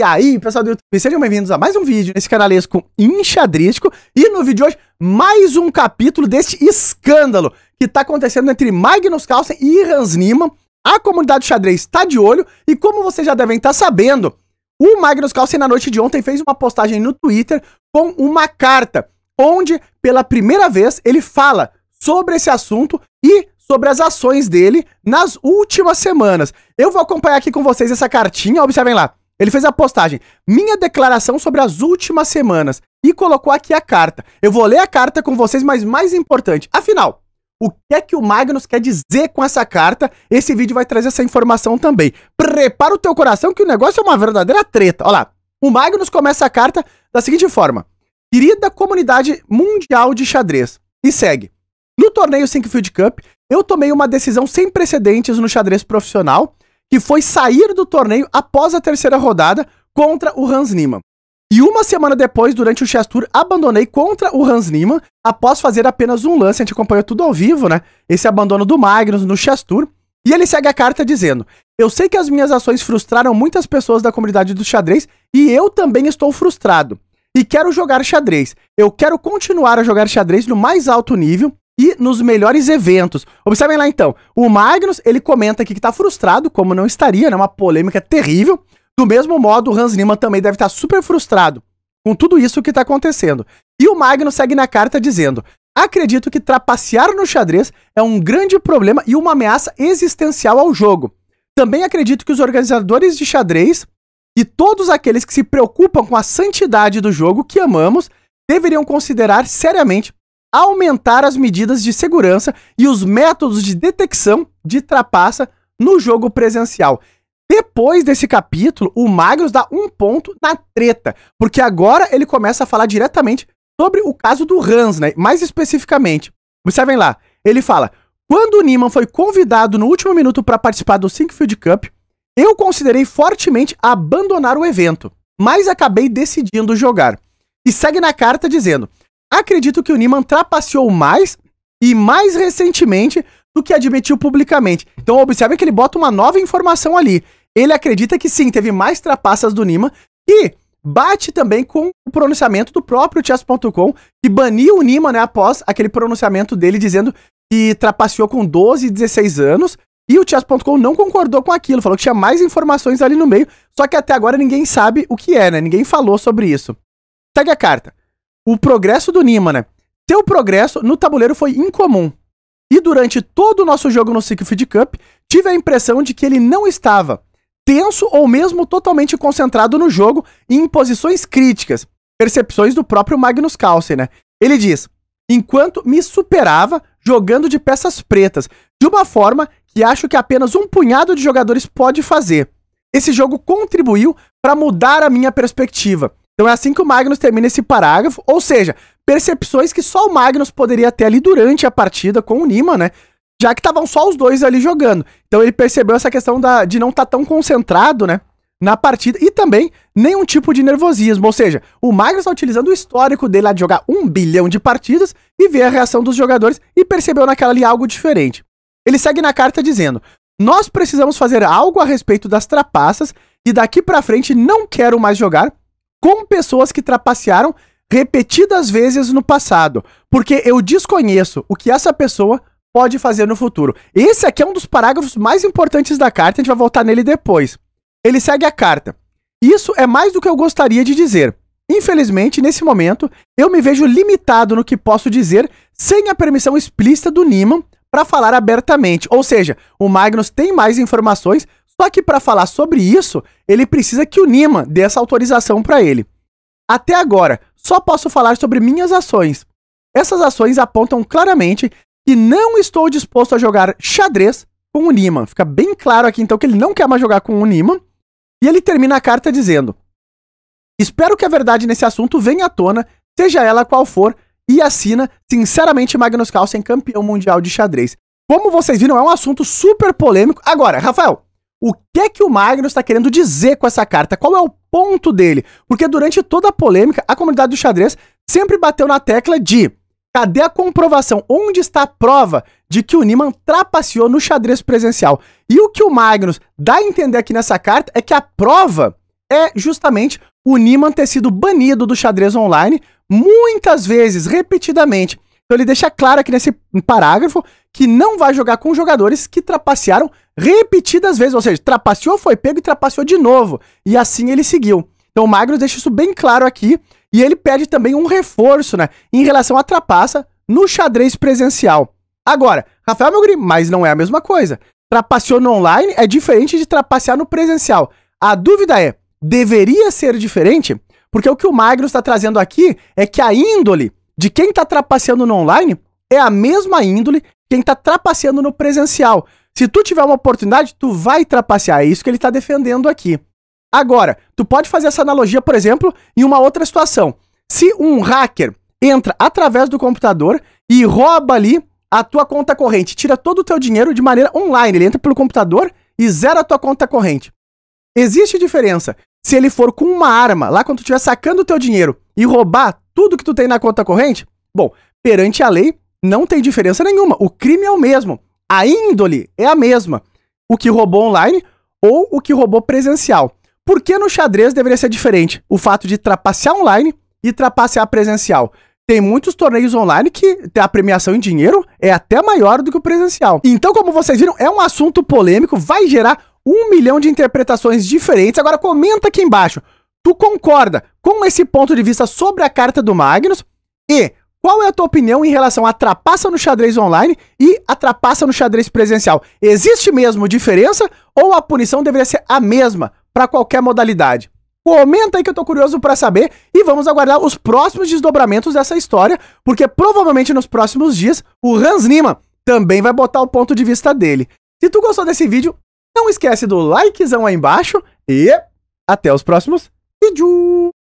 E aí, pessoal do YouTube, sejam bem-vindos a mais um vídeo nesse canalesco enxadrístico. E no vídeo de hoje, mais um capítulo deste escândalo que está acontecendo entre Magnus Carlsen e Hans Niemann. A comunidade xadrez está de olho e como vocês já devem estar tá sabendo, o Magnus Carlsen na noite de ontem fez uma postagem no Twitter com uma carta onde, pela primeira vez, ele fala sobre esse assunto e sobre as ações dele nas últimas semanas. Eu vou acompanhar aqui com vocês essa cartinha, observem lá. Ele fez a postagem, minha declaração sobre as últimas semanas, e colocou aqui a carta. Eu vou ler a carta com vocês, mas mais importante, afinal, o que é que o Magnus quer dizer com essa carta? Esse vídeo vai trazer essa informação também. Prepara o teu coração que o negócio é uma verdadeira treta. Olha lá, o Magnus começa a carta da seguinte forma. Querida comunidade mundial de xadrez, e segue. No torneio Sinkfield Cup, eu tomei uma decisão sem precedentes no xadrez profissional que foi sair do torneio após a terceira rodada contra o Hans Niemann. E uma semana depois, durante o Chess Tour, abandonei contra o Hans Niemann após fazer apenas um lance. A gente acompanhou tudo ao vivo, né? Esse abandono do Magnus no Chess Tour. E ele segue a carta dizendo: Eu sei que as minhas ações frustraram muitas pessoas da comunidade do xadrez e eu também estou frustrado. E quero jogar xadrez. Eu quero continuar a jogar xadrez no mais alto nível e nos melhores eventos. Observem lá então, o Magnus, ele comenta aqui que tá frustrado, como não estaria, né? Uma polêmica terrível. Do mesmo modo, o Hans Lima também deve estar tá super frustrado com tudo isso que tá acontecendo. E o Magnus segue na carta dizendo: Acredito que trapacear no xadrez é um grande problema e uma ameaça existencial ao jogo. Também acredito que os organizadores de xadrez e todos aqueles que se preocupam com a santidade do jogo que amamos deveriam considerar seriamente aumentar as medidas de segurança e os métodos de detecção de trapaça no jogo presencial. Depois desse capítulo, o Magnus dá um ponto na treta, porque agora ele começa a falar diretamente sobre o caso do Hans, né? Mais especificamente. Observem lá, ele fala: quando o Niman foi convidado no último minuto para participar do Sinkfield Cup, eu considerei fortemente abandonar o evento, mas acabei decidindo jogar. E segue na carta dizendo: acredito que o Niman trapaceou mais e mais recentemente do que admitiu publicamente. Então observe que ele bota uma nova informação ali. Ele acredita que sim, teve mais trapaças do Nima e bate também com o pronunciamento do próprio chess.com que baniu o Nima, né, após aquele pronunciamento dele dizendo que trapaceou com 12 16 anos. E o chess.com não concordou com aquilo, falou que tinha mais informações ali no meio, só que até agora ninguém sabe o que é, né? Ninguém falou sobre isso. Segue a carta o progresso do Nima, né? Seu progresso no tabuleiro foi incomum. E durante todo o nosso jogo no Secret Cup, tive a impressão de que ele não estava tenso ou mesmo totalmente concentrado no jogo e em posições críticas. Percepções do próprio Magnus Carlsen, né? Ele diz: enquanto me superava jogando de peças pretas, de uma forma que acho que apenas um punhado de jogadores pode fazer. Esse jogo contribuiu para mudar a minha perspectiva. Então é assim que o Magnus termina esse parágrafo, ou seja, percepções que só o Magnus poderia ter ali durante a partida com o Nima, né? Já que estavam só os dois ali jogando. Então ele percebeu essa questão da, de não estar tá tão concentrado, né? Na partida e também nenhum tipo de nervosismo. Ou seja, o Magnus está utilizando o histórico dele lá de jogar um bilhão de partidas e ver a reação dos jogadores e percebeu naquela ali algo diferente. Ele segue na carta dizendo: Nós precisamos fazer algo a respeito das trapaças e daqui para frente não quero mais jogar com pessoas que trapacearam repetidas vezes no passado, porque eu desconheço o que essa pessoa pode fazer no futuro. Esse aqui é um dos parágrafos mais importantes da carta, a gente vai voltar nele depois. Ele segue a carta. Isso é mais do que eu gostaria de dizer. Infelizmente, nesse momento, eu me vejo limitado no que posso dizer sem a permissão explícita do Niman para falar abertamente. Ou seja, o Magnus tem mais informações só que para falar sobre isso, ele precisa que o Nima dê essa autorização para ele. Até agora, só posso falar sobre minhas ações. Essas ações apontam claramente que não estou disposto a jogar xadrez com o Nima. Fica bem claro aqui então que ele não quer mais jogar com o Nima. E ele termina a carta dizendo: Espero que a verdade nesse assunto venha à tona, seja ela qual for, e assina, sinceramente, Magnus Carlsen, campeão mundial de xadrez. Como vocês viram, é um assunto super polêmico. Agora, Rafael, o que é que o Magnus está querendo dizer com essa carta? Qual é o ponto dele? Porque durante toda a polêmica, a comunidade do xadrez sempre bateu na tecla de cadê a comprovação? Onde está a prova de que o Niman trapaceou no xadrez presencial? E o que o Magnus dá a entender aqui nessa carta é que a prova é justamente o Niman ter sido banido do xadrez online muitas vezes, repetidamente. Então ele deixa claro aqui nesse parágrafo que não vai jogar com jogadores que trapacearam repetidas vezes, ou seja, trapaceou, foi pego e trapaceou de novo. E assim ele seguiu. Então o Magnus deixa isso bem claro aqui e ele pede também um reforço, né, em relação à trapaça no xadrez presencial. Agora, Rafael Melgrim, mas não é a mesma coisa. Trapaceou no online é diferente de trapacear no presencial. A dúvida é, deveria ser diferente? Porque o que o Magnus está trazendo aqui é que a índole de quem está trapaceando no online é a mesma índole quem está trapaceando no presencial. Se tu tiver uma oportunidade, tu vai trapacear. É isso que ele está defendendo aqui. Agora, tu pode fazer essa analogia, por exemplo, em uma outra situação. Se um hacker entra através do computador e rouba ali a tua conta corrente, tira todo o teu dinheiro de maneira online, ele entra pelo computador e zera a tua conta corrente. Existe diferença se ele for com uma arma, lá quando tu estiver sacando o teu dinheiro e roubar tudo que tu tem na conta corrente? Bom, perante a lei não tem diferença nenhuma. O crime é o mesmo. A índole é a mesma. O que roubou online ou o que roubou presencial. Por que no xadrez deveria ser diferente? O fato de trapacear online e trapacear presencial. Tem muitos torneios online que a premiação em dinheiro é até maior do que o presencial. Então, como vocês viram, é um assunto polêmico, vai gerar um milhão de interpretações diferentes. Agora comenta aqui embaixo tu concorda com esse ponto de vista sobre a carta do Magnus e qual é a tua opinião em relação à trapaça no xadrez online e a trapaça no xadrez presencial? Existe mesmo diferença ou a punição deveria ser a mesma para qualquer modalidade? Comenta aí que eu tô curioso para saber e vamos aguardar os próximos desdobramentos dessa história, porque provavelmente nos próximos dias o Hans Nima também vai botar o ponto de vista dele. Se tu gostou desse vídeo, não esquece do likezão aí embaixo e até os próximos you